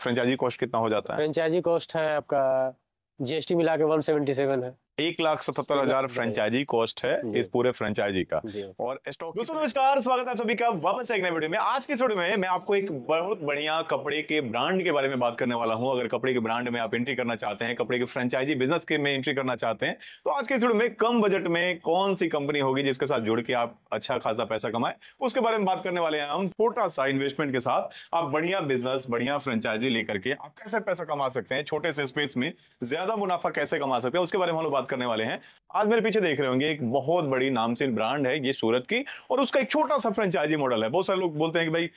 Franchise cost कितना हो जाता है फ्रेंचाइजी कॉस्ट है आपका जीएसटी मिला के वन सेवेंटी सेवन है एक लाख सतहत्तर हजार फ्रेंचाइजी कॉस्ट है इस पूरे फ्रेंचाइजी का और स्टॉक दोस्तों नमस्कार स्वागत है आप सभी का वापस एक नए वीडियो में आज के वीडियो में मैं आपको एक बहुत बढ़िया कपड़े के ब्रांड के बारे में बात करने वाला हूँ अगर कपड़े के ब्रांड में आप एंट्री करना चाहते हैं कपड़े के फ्रेंचाइजी बिजनेस के में एंट्री करना चाहते हैं तो आज के वीडियो में कम बजट में कौन सी कंपनी होगी जिसके साथ जुड़ के आप अच्छा खासा पैसा कमाए उसके बारे में बात करने वाले हैं हम छोटा सा इन्वेस्टमेंट के साथ आप बढ़िया बिजनेस बढ़िया फ्रेंचाइजी लेकर के आप कैसे पैसा कमा सकते हैं छोटे से स्पेस में ज्यादा मुनाफा कैसे कमा सकते हैं उसके बारे में हम लोग बात करने वाले हैं आज मेरे पीछे देख रहे होंगे एक बहुत बड़ी नामचीन ब्रांड है ये सूरत की और उसका एक छोटा सा फ्रेंचाइजी मॉडल है बहुत सारे लोग बोलते हैं कि भाई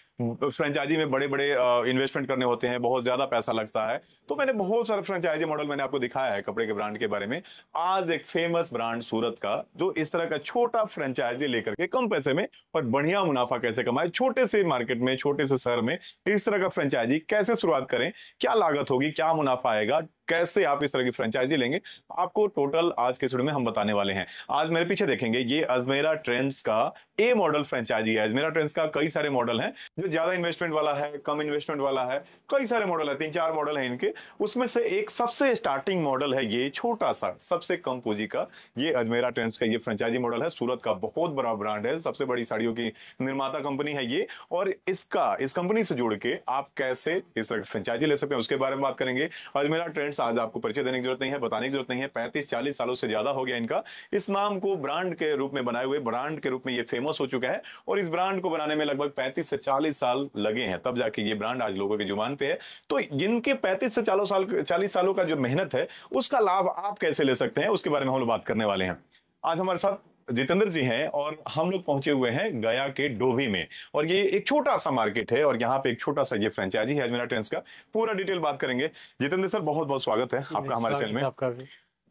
फ्रेंचाइजी में बड़े बड़े इन्वेस्टमेंट करने होते हैं बहुत ज्यादा पैसा लगता है तो मैंने बहुत सारे फ्रेंचाइजी मॉडल मैंने आपको दिखाया है कपड़े के ब्रांड के बारे में आज एक फेमस ब्रांड सूरत का जो इस तरह का छोटा फ्रेंचाइजी लेकर के कम पैसे में और बढ़िया मुनाफा कैसे कमाए छोटे से मार्केट में छोटे से शहर में इस तरह का फ्रेंचाइजी कैसे शुरुआत करें क्या लागत होगी क्या मुनाफा आएगा कैसे आप इस तरह की फ्रेंचाइजी लेंगे आपको टोटल आज के स्टूडियो में हम बताने वाले हैं आज मेरे पीछे देखेंगे ये अजमेरा ट्रेंड्स का ए मॉडल फ्रेंचाइजी है अजमेरा ट्रेंड्स का कई सारे मॉडल हैं जो ज्यादा इन्वेस्टमेंट वाला है कम इन्वेस्टमेंट वाला है कई सारे मॉडल है तीन चार मॉडल है इनके उसमें से एक सबसे स्टार्टिंग मॉडल है ये छोटा सा सबसे कम पूंजी का ये अजमेरा ट्रेंड्स का ये फ्रेंचाइजी मॉडल है सूरत का बहुत बड़ा ब्रांड है सबसे बड़ी साड़ियों की निर्माता कंपनी है ये और इसका इस कंपनी से जुड़ के आप कैसे इस तरह की फ्रेंचाइजी ले सकते हैं उसके बारे में बात करेंगे अजमेरा ट्रेंड फ्रेंड्स आज आपको परिचय देने की जरूरत नहीं है बताने की जरूरत नहीं है पैंतीस चालीस सालों से ज्यादा हो गया इनका इस नाम को ब्रांड के रूप में बनाए हुए ब्रांड के रूप में ये फेमस हो चुका है और इस ब्रांड को बनाने में लगभग पैंतीस से चालीस साल लगे हैं तब जाके ये ब्रांड आज लोगों के जुबान पे है तो जिनके पैंतीस से चालीस साल चालीस सालों का जो मेहनत है उसका लाभ आप कैसे ले सकते हैं उसके बारे में हम लोग बात करने वाले हैं आज हमारे साथ जितेंद्र जी हैं और हम लोग पहुंचे हुए हैं गया के डोभी में और ये एक छोटा सा मार्केट है और यहाँ पे एक छोटा सा ये फ्रेंचाइजी है अजमेरा ट्रेंड्स का पूरा डिटेल बात करेंगे जितेंद्र सर बहुत बहुत स्वागत है आपका हमारे चैनल में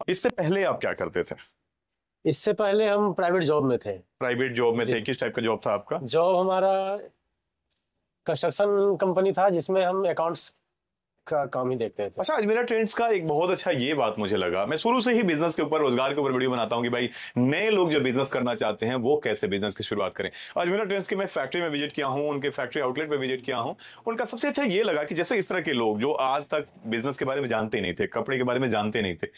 इससे पहले आप क्या करते थे इससे पहले हम प्राइवेट जॉब में थे प्राइवेट जॉब में थे किस टाइप का जॉब था आपका जॉब हमारा कंस्ट्रक्शन कंपनी था जिसमें हम अकाउंट्स का काम ही देखते थे अच्छा अजमेरा ट्रेंड्स का एक बहुत अच्छा ये बात मुझे लगा मैं शुरू से ही बिजनेस के ऊपर रोजगार के ऊपर वीडियो बनाता हूँ कि भाई नए लोग जो बिजनेस करना चाहते हैं वो कैसे बिजनेस की शुरुआत करें अजमेरा ट्रेंड्स की मैं फैक्ट्री में विजिट किया हूँ उनके फैक्ट्री आउटलेट में विजिट किया हूँ उनका सबसे अच्छा ये लगा कि जैसे इस तरह के लोग जो आज तक बिजनेस के बारे में जानते नहीं थे कपड़े के बारे में जानते नहीं थे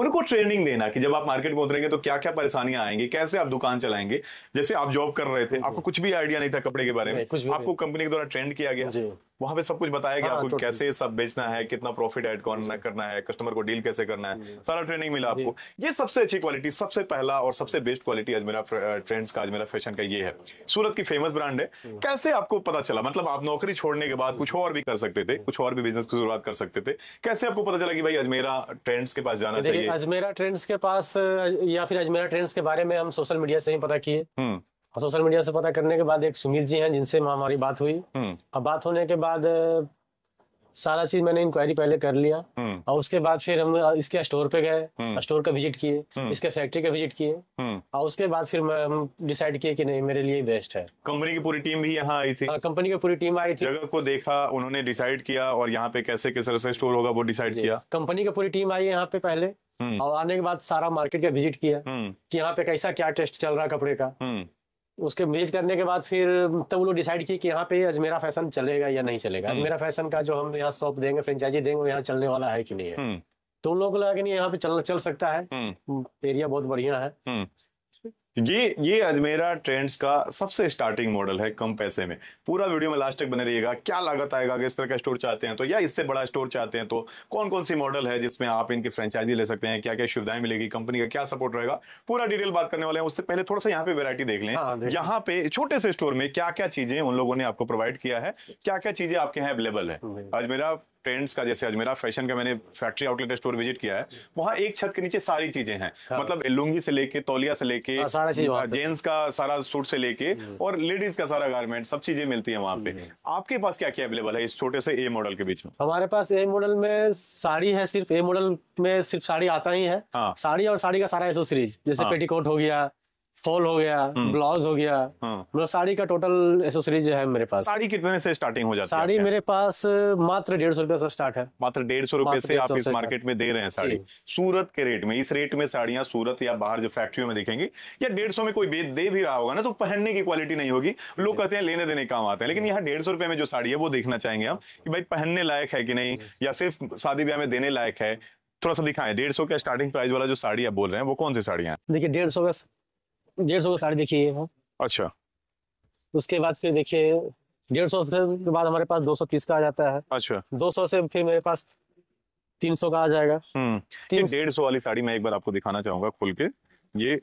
उनको ट्रेनिंग देना कि जब आप मार्केट में उतरेंगे तो क्या क्या परेशानियां आएंगी कैसे आप दुकान चलाएंगे जैसे आप जॉब कर रहे थे आपको कुछ भी आइडिया नहीं था कपड़े के बारे में आपको कंपनी के द्वारा ट्रेंड किया गया वहां पे सब कुछ बताया गया हाँ, आपको तो कैसे सब बेचना है कितना प्रॉफिट ऐड करना करना है कस्टमर को डील कैसे करना है सारा ट्रेनिंग मिला आपको ये सबसे अच्छी क्वालिटी सबसे पहला और सबसे बेस्ट क्वालिटी अजमेरा ट्रेंड्स का अजमेरा फैशन का ये है सूरत की फेमस ब्रांड है कैसे आपको पता चला मतलब आप नौकरी छोड़ने के बाद कुछ और भी कर सकते थे कुछ और भी बिजनेस की शुरुआत कर सकते थे कैसे आपको पता चला कि भाई अजमेरा ट्रेंड्स के पास जाना चाहिए अजमेरा ट्रेंड्स के पास या फिर अजमेरा ट्रेंड्स के बारे में हम सोशल मीडिया से ही पता किए हम्म। और सोशल मीडिया से पता करने के बाद एक सुमित जी हैं जिनसे हमारी बात हुई और हम्म। बात होने के बाद सारा चीज मैंने इंक्वायरी पहले कर लिया हम्म। और उसके बाद फिर हम इसके स्टोर पे गए स्टोर हम्म। का विजिट किए इसके फैक्ट्री का विजिट किए और उसके बाद फिर हम डिसाइड किए कि नहीं मेरे लिए बेस्ट है कंपनी की पूरी टीम भी यहाँ आई थी कंपनी हाँ, की पूरी टीम आई थी जगह को देखा उन्होंने डिसाइड किया और यहाँ पे कैसे किस तरह से स्टोर होगा वो डिसाइड किया कंपनी की पूरी टीम आई है यहाँ पे पहले और आने के बाद सारा मार्केट का विजिट किया कि यहाँ पे कैसा क्या टेस्ट चल रहा है कपड़े का उसके वेट करने के बाद फिर तब लोग डिसाइड किए कि यहाँ पे अजमेरा फैशन चलेगा या नहीं चलेगा हम्म। अजमेरा फैशन का जो हम यहाँ शॉप देंगे फ्रेंचाइजी देंगे यहाँ चलने वाला है कि नहीं है हम्म। तो उन लोगों को लगा कि नहीं यहाँ पे चल चल सकता है एरिया हम्म। बहुत बढ़िया है ये ये अजमेरा ट्रेंड्स का सबसे स्टार्टिंग मॉडल है कम पैसे में पूरा वीडियो में लास्ट तक बने रहिएगा क्या लागत आएगा अगर इस तरह का स्टोर चाहते हैं तो या इससे बड़ा स्टोर चाहते हैं तो कौन कौन सी मॉडल है जिसमें आप इनकी फ्रेंचाइजी ले सकते हैं क्या क्या सुविधाएं मिलेगी कंपनी का क्या सपोर्ट रहेगा पूरा डिटेल बात करने वाले हैं उससे पहले थोड़ा सा यहाँ पे वेरायटी हाँ, देख लें यहाँ पे छोटे से स्टोर में क्या क्या चीजें उन लोगों ने आपको प्रोवाइड किया है क्या क्या चीजें आपके यहाँ अवेलेबल है अजमेरा ट्रेंड्स का जैसे अजमेरा फैशन का मैंने फैक्ट्री आउटलेट स्टोर विजिट किया है वहाँ एक छत के नीचे सारी चीजें हैं हाँ। मतलब लुंगी से लेके तौलिया से लेके हाँ, सारा चीज जेंट्स का सारा सूट से लेके और लेडीज का सारा गारमेंट सब चीजें मिलती है वहाँ पे आपके पास क्या क्या अवेलेबल है इस छोटे से ए मॉडल के बीच में हमारे पास ए मॉडल में साड़ी है सिर्फ ए मॉडल में सिर्फ साड़ी आता ही है हाँ। साड़ी और साड़ी का सारा एसोसरीज जैसे पेटीकोट हाँ। हो गया फॉल हो गया ब्लाउज हम्म। हो गया हाँ। मतलब साड़ी का टोटल एसेसरीज जो है मेरे पास साड़ी कितने से स्टार्टिंग हो जाती है साड़ी मेरे पास मात्र डेढ़ सौ रुपया से स्टार्ट है मात्र डेढ़ सौ रुपए से आप इस मार्केट में दे रहे हैं साड़ी सूरत के रेट में इस रेट में साड़ियां सूरत या बाहर जो फैक्ट्रियों में देखेंगे या डेढ़ सौ में कोई दे भी रहा होगा ना तो पहनने की क्वालिटी नहीं होगी लोग कहते हैं लेने देने काम आते हैं लेकिन यहाँ डेढ़ सौ रुपए में जो साड़ी है वो देखना चाहेंगे हम कि भाई पहनने लायक है कि नहीं या सिर्फ शादी ब्याह में देने लायक है थोड़ा सा दिखाएं डेढ़ सौ का स्टार्टिंग प्राइस वाला जो साड़ी आप बोल रहे हैं वो कौन सी साड़ियां देखिए डेढ़ सौ का डेढ़ सौ का साड़ी देखिए अच्छा उसके बाद फिर देखिए डेढ़ सौ के बाद हमारे पास दो सौ पीस का आ जाता है अच्छा दो सौ से फिर मेरे पास तीन सौ का आ जाएगा हम्म। डेढ़ सौ वाली साड़ी मैं एक बार आपको दिखाना चाहूंगा खुल के ये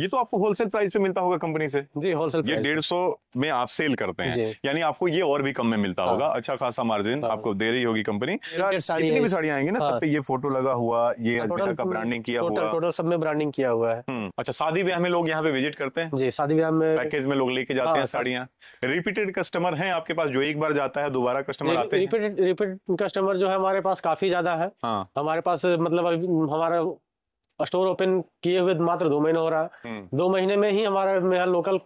ये तो आपको होलसेल प्राइस पे मिलता होगा कंपनी से जी होलसेल ये डेढ़ सौ में आप सेल करते हैं यानी आपको ये और भी कम में मिलता हाँ। होगा अच्छा खासा मार्जिन हाँ। आपको दे रही होगी कंपनी जितनी भी साड़ी आएंगी ना हाँ। सब पे ये फोटो लगा हुआ ये हाँ, का ब्रांडिंग किया हुआ टोटल सब में ब्रांडिंग किया हुआ है हम्म, अच्छा शादी ब्याह में लोग यहाँ पे विजिट करते हैं जी शादी ब्याह में पैकेज में लोग लेके जाते हाँ, हैं साड़ियाँ रिपीटेड कस्टमर है आपके पास जो एक बार जाता है दोबारा कस्टमर आते हैं रिपीटेड कस्टमर जो है हमारे पास काफी ज्यादा है हमारे पास मतलब हमारा स्टोर ओपन किए हुए मात्र दो महीने हो रहा है हम्म। दो महीने में ही हमारा यहाँ लोकल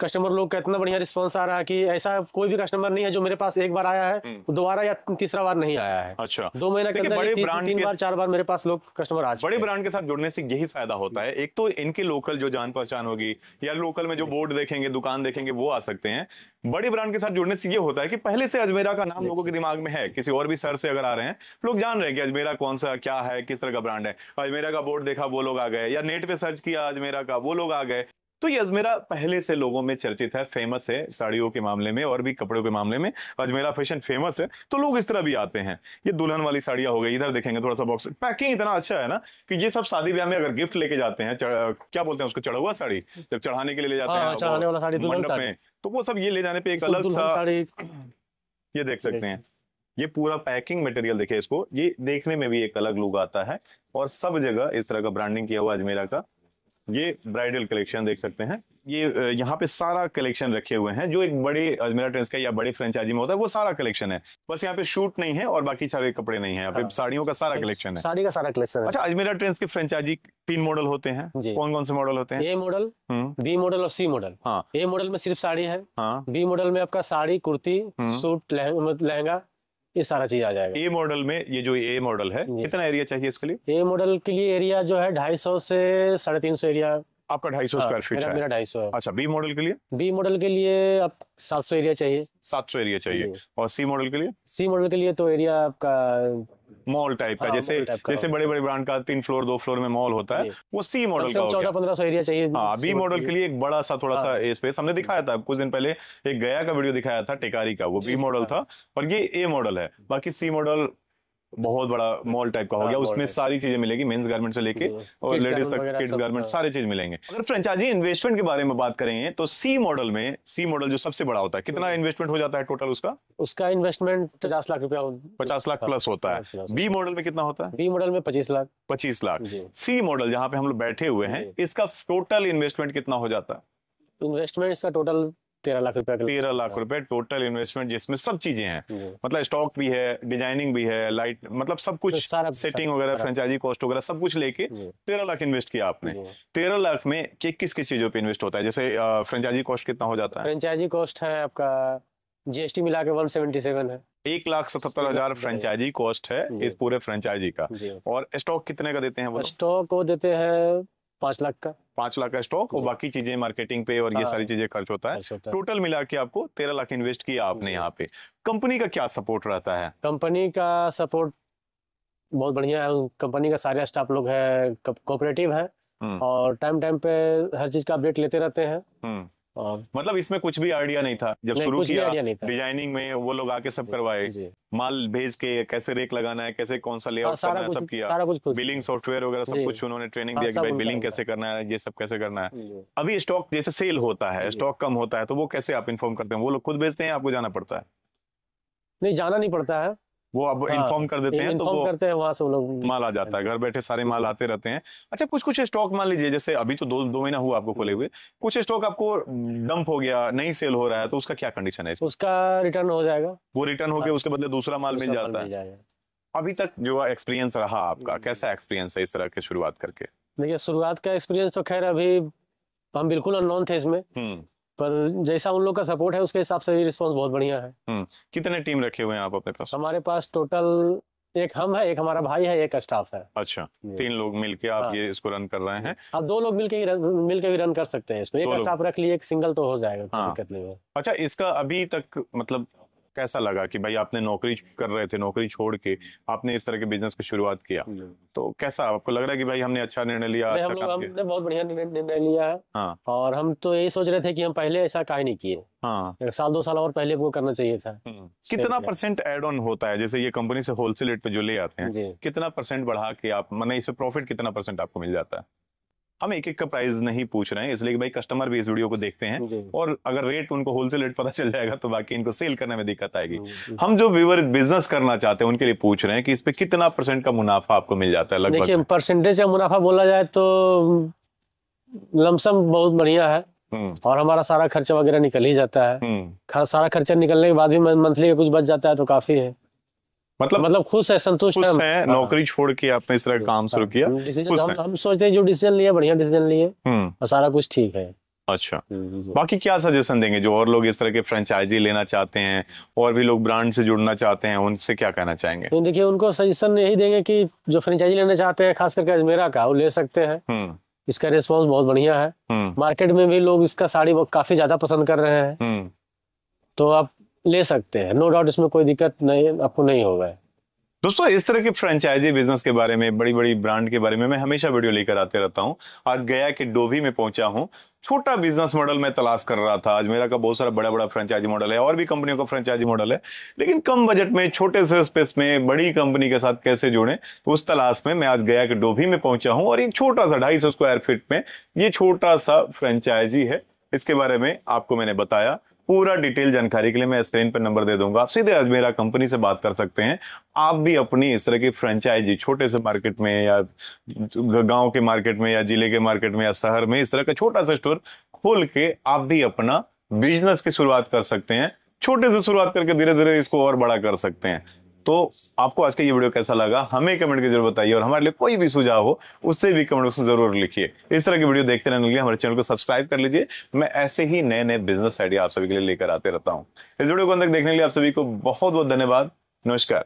कस्टमर लोग का इतना बढ़िया रिस्पांस आ रहा है कि ऐसा कोई भी कस्टमर नहीं है जो मेरे पास एक बार आया है हम्म। दोबारा या तीसरा बार नहीं आया है अच्छा दो महीना के बड़े ब्रांड तीन बार चार बार मेरे पास लोग कस्टमर आ बड़े ब्रांड के साथ जुड़ने से यही फायदा होता है एक तो इनके लोकल जो जान पहचान होगी या लोकल में जो बोर्ड देखेंगे दुकान देखेंगे वो आ सकते हैं बड़े ब्रांड के साथ जुड़ने से ये होता है कि पहले से अजमेरा का नाम लोगों के दिमाग में है किसी और भी सर से अगर आ रहे हैं लोग जान रहे हैं कि अजमेरा कौन सा क्या है किस तरह का ब्रांड है अजमेरा का बोर्ड देखा वो लोग आ गए या नेट पे सर्च किया अजमेरा का वो लोग आ गए तो ये अजमेरा पहले से लोगों में चर्चित है फेमस है साड़ियों के मामले में और भी कपड़ों के मामले में अजमेरा फैशन फेमस है तो लोग इस तरह भी आते हैं ये दुल्हन वाली साड़ियाँ हो गई इधर देखेंगे थोड़ा सा बॉक्स पैकिंग इतना अच्छा है ना कि ये सब शादी ब्याह में अगर गिफ्ट लेके जाते हैं क्या बोलते हैं उसको चढ़ा हुआ साड़ी जब चढ़ाने के लिए ले जाते हैं हाँ, तो वो सब ये ले जाने पर एक अलग सा ये देख सकते हैं ये पूरा पैकिंग मटेरियल देखिए इसको ये देखने में भी एक अलग लुक आता है और सब जगह इस तरह का ब्रांडिंग किया हुआ अजमेरा का ये ब्राइडल कलेक्शन देख सकते हैं ये यहाँ पे सारा कलेक्शन रखे हुए हैं जो एक बड़े अजमेरा ट्रेंड्स का या बड़े फ्रेंचाइजी में होता है वो सारा कलेक्शन है बस यहाँ पे शूट नहीं है और बाकी सारे कपड़े नहीं है यहाँ पे हाँ। साड़ियों का सारा कलेक्शन है साड़ी का सारा कलेक्शन अच्छा अजमेरा ट्रेंड्स के फ्रेंचाइजी तीन मॉडल होते हैं कौन कौन से मॉडल होते हैं ए मॉडल बी मॉडल और सी मॉडल हाँ ए मॉडल में सिर्फ साड़ी है बी हाँ। मॉडल में आपका साड़ी कुर्ती सूट हम्म। लहंगा ये सारा चीज आ जाएगा ए मॉडल में ये जो ए मॉडल है कितना एरिया चाहिए इसके लिए ए मॉडल के लिए एरिया जो है ढाई सौ से साढ़े तीन सौ एरिया आपका ढाई सौ स्क्वायर हाँ, फीट मेरा ढाई सौ अच्छा बी मॉडल के लिए बी मॉडल के लिए आप सात सौ एरिया चाहिए सात सौ एरिया चाहिए और सी मॉडल के लिए सी मॉडल के लिए तो एरिया आपका मॉल टाइप का हाँ, जैसे जैसे बड़े बड़े ब्रांड का तीन फ्लोर दो फ्लोर में मॉल होता है वो सी मॉडल का चौदह पंद्रह सौ एरिया चाहिए हाँ बी मॉडल के लिए एक बड़ा सा थोड़ा सा स्पेस हाँ। हमने दिखाया था कुछ दिन पहले एक गया का वीडियो दिखाया था टेकारी का वो बी मॉडल था और ये ए मॉडल है बाकी सी मॉडल बहुत बड़ा मॉल टाइप का हो हाँ, गया उसमें सारी चीजें मिलेगी मेंस गारमेंट से लेके और लेडीज तक किड्स गारमेंट हाँ। सारे चीज मिलेंगे अगर फ्रेंचाइजी इन्वेस्टमेंट के बारे में बात करें तो सी मॉडल में सी मॉडल जो सबसे बड़ा होता है कितना इन्वेस्टमेंट हम्म। हो जाता है टोटल उसका उसका इन्वेस्टमेंट पचास लाख रुपया पचास लाख प्लस होता है बी मॉडल में कितना होता है बी मॉडल में पच्चीस लाख पच्चीस लाख सी मॉडल जहाँ पे हम लोग बैठे हुए हैं इसका टोटल इन्वेस्टमेंट कितना हो जाता है इन्वेस्टमेंट इसका टोटल तेरह लाख रुपया तेरह लाख हाँ। रुपए टोटल इन्वेस्टमेंट जिसमें सब चीजें हैं मतलब स्टॉक भी है डिजाइनिंग भी है लाइट मतलब सब कुछ तो सारा सेटिंग वगैरह फ्रेंचाइजी कॉस्ट वगैरह सब कुछ लेके तेरह लाख इन्वेस्ट किया आपने तेरह लाख में किस किस चीजों पे इन्वेस्ट होता है जैसे फ्रेंचाइजी कॉस्ट कितना हो जाता है फ्रेंचाइजी कॉस्ट है आपका जीएसटी मिला के वन सेवेंटी सेवन है एक लाख सतहत्तर हजार फ्रेंचाइजी कॉस्ट है इस पूरे फ्रेंचाइजी का और स्टॉक कितने का देते हैं स्टॉक वो देते हैं पांच लाख का पांच लाख का स्टॉक और बाकी चीजें मार्केटिंग पे और ये हाँ। सारी चीजें खर्च होता है टोटल मिला के आपको तेरह लाख इन्वेस्ट किया आपने यहाँ पे कंपनी का क्या सपोर्ट रहता है कंपनी का सपोर्ट बहुत बढ़िया है कंपनी का सारे स्टाफ लोग है कोऑपरेटिव है और टाइम टाइम पे हर चीज का अपडेट लेते रहते हैं हम्म। मतलब इसमें कुछ भी आइडिया नहीं था जब शुरू किया डिजाइनिंग में वो लोग आके सब करवाए माल भेज के कैसे रेक लगाना है कैसे कौन सा लेआउट हाँ, करना है सब किया सारा कुछ बिलिंग सॉफ्टवेयर वगैरह सब कुछ उन्होंने ट्रेनिंग हाँ, दिया कि भाई बिलिंग कैसे करना है ये सब कैसे करना है अभी स्टॉक जैसे सेल होता है स्टॉक कम होता है तो वो कैसे आप इन्फॉर्म करते हैं वो लोग खुद भेजते हैं आपको जाना पड़ता है नहीं जाना नहीं पड़ता है वो अब हाँ, इन्फॉर्म कर देते हैं तो वो करते हैं वहां से लोग माल आ जाता है घर बैठे सारे माल आते रहते हैं अच्छा कुछ कुछ स्टॉक मान लीजिए जैसे अभी तो दो दो महीना हुआ आपको खोले हुए कुछ स्टॉक आपको डंप हो गया नहीं सेल हो रहा है तो उसका क्या कंडीशन है उसका रिटर्न हो जाएगा वो रिटर्न हो गया हाँ। उसके बदले दूसरा माल मिल जाता है अभी तक जो एक्सपीरियंस रहा आपका हम्म। कैसा एक्सपीरियंस है इस तरह के शुरुआत करके देखिए शुरुआत का एक्सपीरियंस तो खैर अभी हम बिल्कुल अननोन थे इसमें हम्म। पर जैसा उन लोग का सपोर्ट है उसके हिसाब से भी रिस्पॉन्स बहुत बढ़िया है हम्म, कितने टीम रखे हुए हैं आप अपने पास हमारे पास टोटल एक हम है एक हमारा भाई है एक स्टाफ है अच्छा तीन लोग मिलके आप हाँ। ये इसको रन कर रहे हैं आप दो लोग मिलके ही रन, मिलके भी रन कर सकते हैं इसमें एक स्टाफ रख लिए एक सिंगल तो हो जाएगा हाँ। दिक्कत नहीं है अच्छा इसका अभी तक मतलब कैसा लगा कि भाई आपने नौकरी कर रहे थे नौकरी छोड़ के आपने इस तरह के बिजनेस की शुरुआत किया तो कैसा आपको लग रहा है कि भाई हमने अच्छा निर्णय लिया अच्छा हम हमने बहुत बढ़िया निर्णय लिया है हाँ। और हम तो यही सोच रहे थे कि हम पहले ऐसा का नहीं किए हाँ एक साल दो साल और पहले वो करना चाहिए था हम्म। कितना परसेंट एड ऑन होता है जैसे ये कंपनी से होलसेल रेट पे जो ले आते हैं कितना परसेंट बढ़ा के आप मैंने इसमें प्रॉफिट कितना परसेंट आपको मिल जाता है हम एक एक का प्राइस नहीं पूछ रहे हैं इसलिए कि भाई कस्टमर भी इस वीडियो को देखते हैं और अगर रेट उनको होलसेल रेट पता चल जाएगा तो बाकी इनको सेल करने में दिक्कत आएगी हाँ हम जो व्यूवर बिजनेस करना चाहते हैं उनके लिए पूछ रहे हैं कि इस पे कितना परसेंट का मुनाफा आपको मिल जाता है लगभग परसेंटेज का मुनाफा बोला जाए तो लमसम बहुत बढ़िया है हम्म। और हमारा सारा खर्चा वगैरह निकल ही जाता है हम्म। सारा खर्चा निकलने के बाद भी मंथली का कुछ बच जाता है तो काफी है मतलब मतलब खुश है संतुष्ट है, है हाँ। नौकरी छोड़ के आपने इस तरह काम शुरू किया हाँ। हम, हम सोचते हैं जो डिसीजन लिया बढ़िया डिसीजन लिए हम्म। और सारा कुछ ठीक है अच्छा हम्म, बाकी क्या सजेशन देंगे जो और लोग इस तरह के फ्रेंचाइजी लेना चाहते हैं और भी लोग ब्रांड से जुड़ना चाहते हैं उनसे क्या कहना चाहेंगे तो देखिए उनको सजेशन यही देंगे कि जो फ्रेंचाइजी लेना चाहते हैं खास करके अजमेरा का वो ले सकते हैं हम्म। इसका रिस्पॉन्स बहुत बढ़िया है मार्केट में भी लोग इसका साड़ी काफी ज्यादा पसंद कर रहे हैं तो आप ले सकते हैं नो डाउट इसमें कोई दिक्कत नहीं आपको नहीं होगा दोस्तों इस तरह के फ्रेंचाइजी बिजनेस के बारे में बड़ी बड़ी ब्रांड के बारे में मैं हमेशा वीडियो लेकर आते रहता हूं आज गया के डोभी में पहुंचा हूं छोटा बिजनेस मॉडल मैं तलाश कर रहा था आज मेरा का बहुत सारा बड़ा बड़ा फ्रेंचाइजी मॉडल है और भी कंपनियों का फ्रेंचाइजी मॉडल है लेकिन कम बजट में छोटे से स्पेस में बड़ी कंपनी के साथ कैसे जुड़े उस तलाश में मैं आज गया के डोभी में पहुंचा हूं और एक छोटा सा ढाई सौ स्क्वायर फीट में ये छोटा सा फ्रेंचाइजी है इसके बारे में आपको मैंने बताया पूरा डिटेल जानकारी के लिए मैं स्क्रीन पर नंबर दे दूंगा आप सीधे अजमेरा कंपनी से बात कर सकते हैं आप भी अपनी इस तरह की फ्रेंचाइजी छोटे से मार्केट में या गांव के मार्केट में या जिले के मार्केट में या शहर में इस तरह का छोटा सा स्टोर खोल के आप भी अपना बिजनेस की शुरुआत कर सकते हैं छोटे से शुरुआत करके धीरे धीरे इसको और बड़ा कर सकते हैं तो आपको आज का ये वीडियो कैसा लगा हमें कमेंट के जरूर बताइए और हमारे लिए कोई भी सुझाव हो उससे भी कमेंट बॉक्स में जरूर लिखिए इस तरह की वीडियो देखते रहने के लिए हमारे चैनल को सब्सक्राइब कर लीजिए मैं ऐसे ही नए नए बिजनेस आइडिया आप सभी के लिए लेकर आते रहता हूँ इस वीडियो को अंदर देखने के लिए आप सभी को बहुत बहुत धन्यवाद नमस्कार